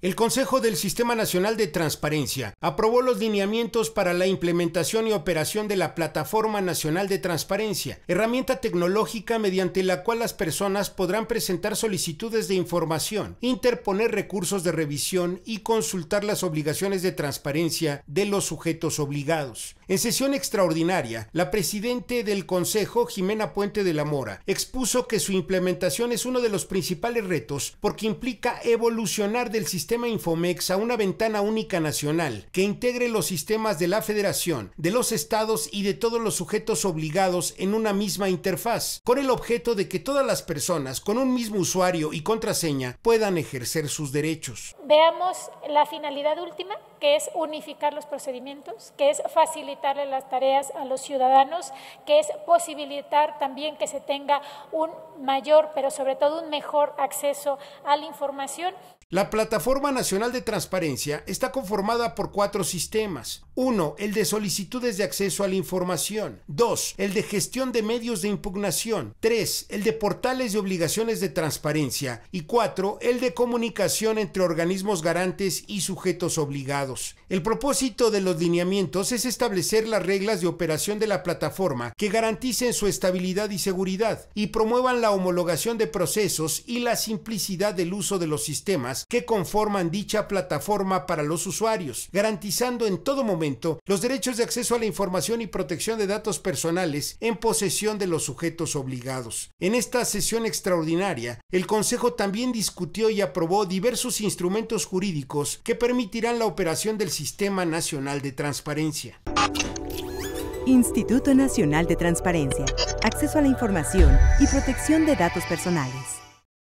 El Consejo del Sistema Nacional de Transparencia aprobó los lineamientos para la implementación y operación de la Plataforma Nacional de Transparencia, herramienta tecnológica mediante la cual las personas podrán presentar solicitudes de información, interponer recursos de revisión y consultar las obligaciones de transparencia de los sujetos obligados. En sesión extraordinaria, la presidente del Consejo, Jimena Puente de la Mora, expuso que su implementación es uno de los principales retos porque implica evolucionar del sistema Infomex a una ventana única nacional que integre los sistemas de la Federación, de los estados y de todos los sujetos obligados en una misma interfaz, con el objeto de que todas las personas con un mismo usuario y contraseña puedan ejercer sus derechos. Veamos la finalidad última que es unificar los procedimientos, que es facilitarle las tareas a los ciudadanos, que es posibilitar también que se tenga un mayor, pero sobre todo un mejor acceso a la información. La Plataforma Nacional de Transparencia está conformada por cuatro sistemas. Uno, el de solicitudes de acceso a la información. Dos, el de gestión de medios de impugnación. Tres, el de portales de obligaciones de transparencia. Y cuatro, el de comunicación entre organismos garantes y sujetos obligados. El propósito de los lineamientos es establecer las reglas de operación de la plataforma que garanticen su estabilidad y seguridad y promuevan la homologación de procesos y la simplicidad del uso de los sistemas que conforman dicha plataforma para los usuarios, garantizando en todo momento los derechos de acceso a la información y protección de datos personales en posesión de los sujetos obligados. En esta sesión extraordinaria, el Consejo también discutió y aprobó diversos instrumentos jurídicos que permitirán la operación del Sistema Nacional de Transparencia. Instituto Nacional de Transparencia, acceso a la información y protección de datos personales.